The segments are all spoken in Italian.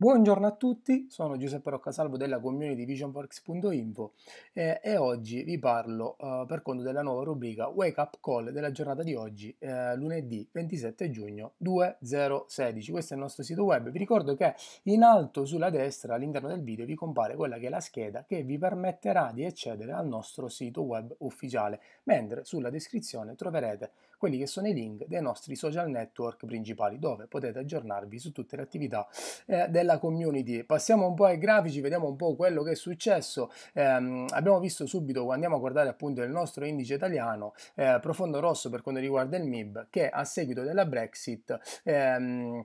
Buongiorno a tutti, sono Giuseppe Roccasalvo della community visionworks.info eh, e oggi vi parlo eh, per conto della nuova rubrica Wake Up Call della giornata di oggi, eh, lunedì 27 giugno 2016. Questo è il nostro sito web. Vi ricordo che in alto sulla destra all'interno del video vi compare quella che è la scheda che vi permetterà di accedere al nostro sito web ufficiale, mentre sulla descrizione troverete quelli che sono i link dei nostri social network principali dove potete aggiornarvi su tutte le attività eh, della della community. Passiamo un po' ai grafici, vediamo un po' quello che è successo. Eh, abbiamo visto subito, andiamo a guardare appunto il nostro indice italiano, eh, profondo rosso per quanto riguarda il MIB, che a seguito della Brexit... Ehm,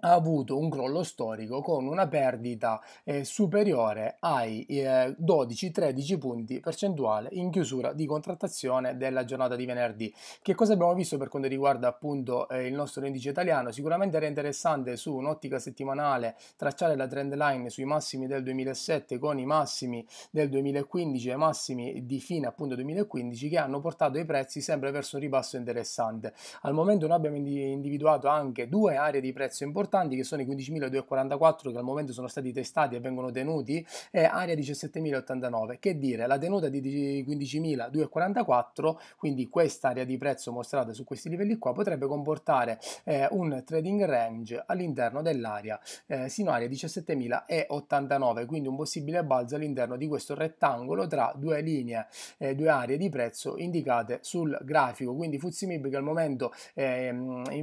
ha avuto un crollo storico con una perdita eh, superiore ai eh, 12-13 punti percentuale in chiusura di contrattazione della giornata di venerdì. Che cosa abbiamo visto per quanto riguarda appunto eh, il nostro indice italiano? Sicuramente era interessante su un'ottica settimanale tracciare la trend line sui massimi del 2007 con i massimi del 2015 e massimi di fine appunto 2015 che hanno portato i prezzi sempre verso un ribasso interessante. Al momento noi abbiamo individuato anche due aree di prezzo importanti importanti che sono i 15.244 che al momento sono stati testati e vengono tenuti e area 17.089. Che dire, la tenuta di 15.244, quindi quest'area di prezzo mostrata su questi livelli qua, potrebbe comportare eh, un trading range all'interno dell'area eh, sino area 17.089, quindi un possibile balzo all'interno di questo rettangolo tra due linee, eh, due aree di prezzo indicate sul grafico. Quindi Fuzimib che al momento eh,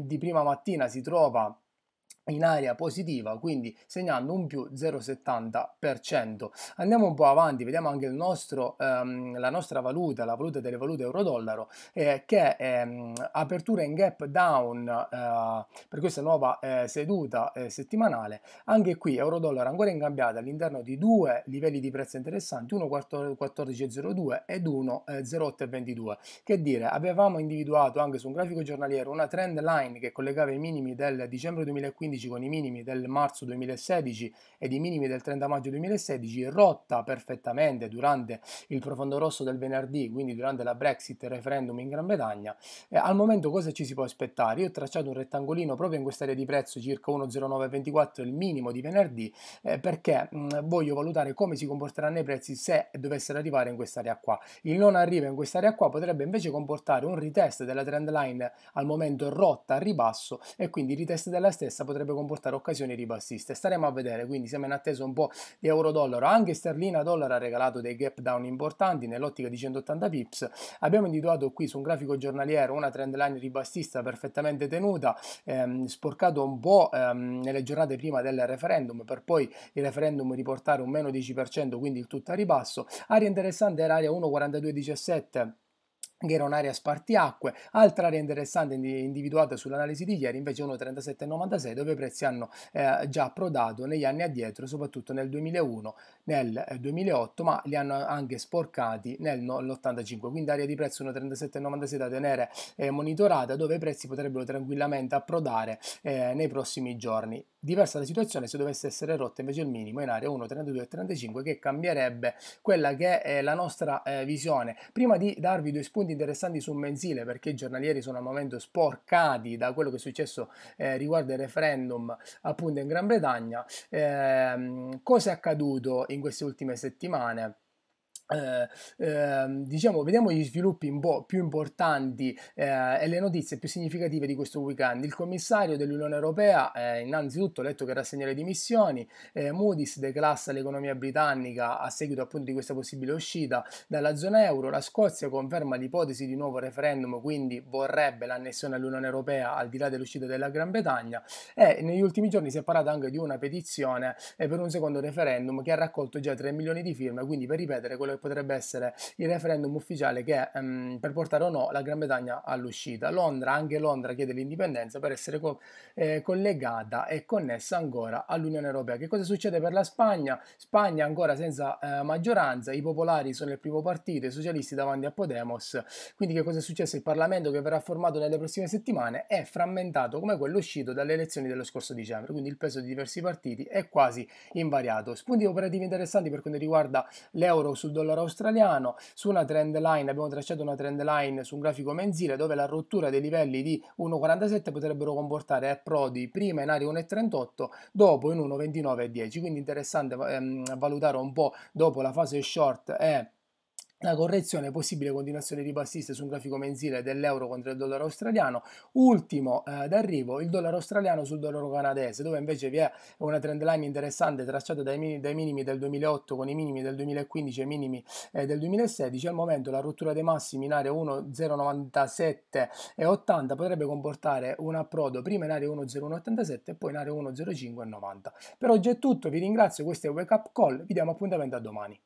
di prima mattina si trova in area positiva, quindi segnando un più 0,70%. Andiamo un po' avanti, vediamo anche nostro, ehm, la nostra valuta, la valuta delle valute euro-dollaro, eh, che ehm, apertura in gap down eh, per questa nuova eh, seduta eh, settimanale. Anche qui euro-dollaro ancora in cambiata all'interno di due livelli di prezzo interessanti, 1,1402 ed 1,0822. Eh, che dire, avevamo individuato anche su un grafico giornaliero una trend line che collegava i minimi del dicembre 2015 2015 con i minimi del marzo 2016 ed i minimi del 30 maggio 2016 rotta perfettamente durante il profondo rosso del venerdì, quindi durante la Brexit referendum in Gran Bretagna. Eh, al momento cosa ci si può aspettare? Io ho tracciato un rettangolino proprio in quest'area di prezzo circa 1,0924, il minimo di venerdì, eh, perché mh, mm, voglio valutare come si comporteranno i prezzi se dovessero arrivare in quest'area qua. Il non arrivo in quest'area qua potrebbe invece comportare un ritest della trend line al momento rotta a ribasso e quindi il ritest della stessa potrebbe potrebbe comportare occasioni ribassiste. Staremo a vedere, quindi siamo in attesa un po' di euro-dollaro. Anche sterlina-dollaro ha regalato dei gap down importanti nell'ottica di 180 pips. Abbiamo individuato qui su un grafico giornaliero una trend line ribassista perfettamente tenuta, ehm, sporcato un po' ehm, nelle giornate prima del referendum, per poi il referendum riportare un meno 10%, quindi il tutto a ribasso. Aria interessante era area 1,4217 che era un'area spartiacque. Altra area interessante individuata sull'analisi di ieri invece 1,3796 dove i prezzi hanno eh, già approdato negli anni addietro, soprattutto nel 2001, nel 2008, eh, ma li hanno anche sporcati nell'85. Quindi area di prezzo 1,3796 da tenere eh, monitorata dove i prezzi potrebbero tranquillamente approdare eh, nei prossimi giorni diversa la situazione se dovesse essere rotta invece il minimo in area 1, 32 e 35 che cambierebbe quella che è la nostra eh, visione. Prima di darvi due spunti interessanti sul mensile perché i giornalieri sono al momento sporcati da quello che è successo eh, riguardo il referendum appunto in Gran Bretagna, eh, cosa è accaduto in queste ultime settimane? Eh, eh, diciamo, vediamo gli sviluppi un po' più importanti eh, e le notizie più significative di questo weekend. Il commissario dell'Unione Europea, eh, innanzitutto, ha detto che rassegna le dimissioni. Eh, Moody's declassa l'economia britannica a seguito appunto di questa possibile uscita dalla zona euro. La Scozia conferma l'ipotesi di nuovo referendum, quindi vorrebbe l'annessione all'Unione Europea al di là dell'uscita della Gran Bretagna. E negli ultimi giorni si è parlato anche di una petizione eh, per un secondo referendum che ha raccolto già 3 milioni di firme. Quindi, per ripetere quello quello eh, che potrebbe essere il referendum ufficiale che, ehm, per portare o no la Gran Bretagna all'uscita. Londra, anche Londra chiede l'indipendenza per essere co- eh, collegata e connessa ancora all'Unione Europea. Che cosa succede per la Spagna? Spagna ancora senza eh, maggioranza, i popolari sono il primo partito, i socialisti davanti a Podemos. Quindi che cosa è successo? Il Parlamento che verrà formato nelle prossime settimane è frammentato come quello uscito dalle elezioni dello scorso dicembre, quindi il peso di diversi partiti è quasi invariato. Spunti operativi interessanti per quanto riguarda l'euro sul dollaro dollaro australiano, su una trend line, abbiamo tracciato una trend line su un grafico mensile dove la rottura dei livelli di 1,47 potrebbero comportare a Prodi prima in area 1,38, dopo in 1,29 e 10, quindi interessante ehm, valutare un po' dopo la fase short e la correzione, possibile continuazione ribassista su un grafico mensile dell'euro contro il dollaro australiano. Ultimo eh, d'arrivo il dollaro australiano sul dollaro canadese, dove invece vi è una trend line interessante tracciata dai, min- dai minimi del 2008 con i minimi del 2015 e i minimi eh, del 2016. Al momento la rottura dei massimi in area 1,097 e 80 potrebbe comportare un approdo prima in area 1,0187 e poi in area 1.0590 Per oggi è tutto, vi ringrazio, questo è il Wake Up Call, vi diamo appuntamento a domani.